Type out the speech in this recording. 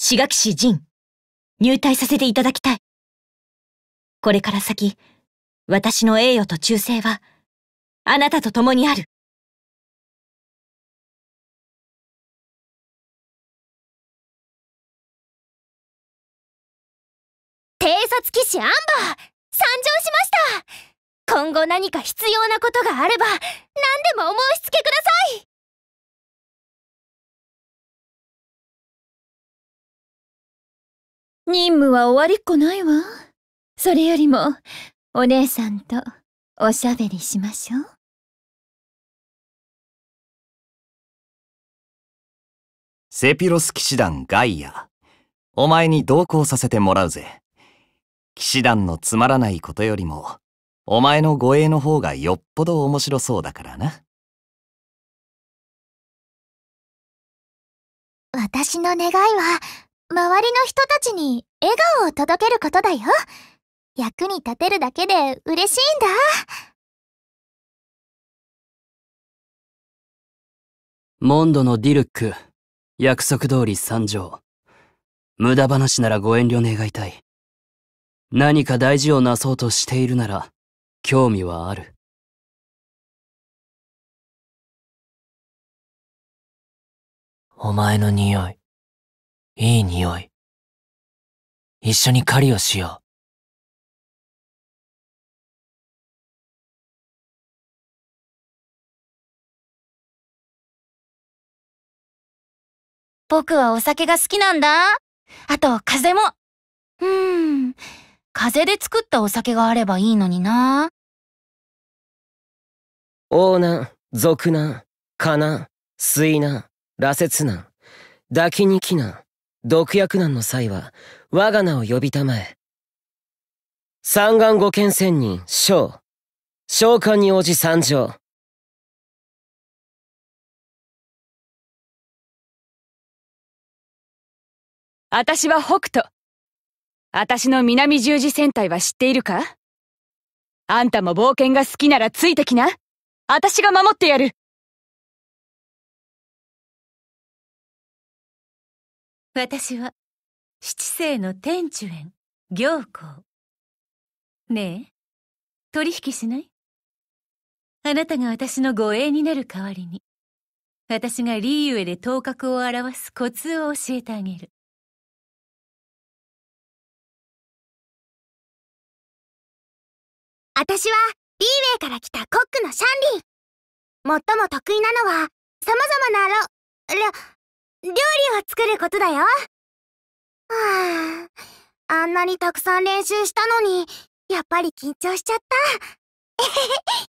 志垣市仁、入隊させていただきたい。これから先、私の栄誉と忠誠は、あなたと共にある。偵察騎士アンバー、参上しました今後何か必要なことがあれば、何でもお申し付けください任務は終わりっこないわ。それよりも、お姉さんとおしゃべりしましょう。セピロス騎士団ガイア。お前に同行させてもらうぜ。騎士団のつまらないことよりも、お前の護衛の方がよっぽど面白そうだからな。私の願いは、周りの人たちに笑顔を届けることだよ。役に立てるだけで嬉しいんだ。モンドのディルック、約束通り参上。無駄話ならご遠慮願いたい。何か大事をなそうとしているなら、興味はある。お前の匂い。いい匂い。一緒に狩りをしよう。僕はお酒が好きなんだ。あと、風も。うーん。風で作ったお酒があればいいのにな。王難、俗難、か難、水難、羅刹難、抱きに来難。毒薬難の際は我が名を呼びたまえ三眼五剣仙人将召喚に応じ参上私は北斗私の南十字戦隊は知っているかあんたも冒険が好きならついてきな私が守ってやる私は、七世の天中園、行幸。ねえ、取引しないあなたが私の護衛になる代わりに、私がリーウェで頭角を表すコツを教えてあげる。私は、リーウェイから来たコックのシャンリン。最も得意なのは、様々なロ、ロ、料理を作ることだよ。はぁ、あ、あんなにたくさん練習したのに、やっぱり緊張しちゃった。えへへ。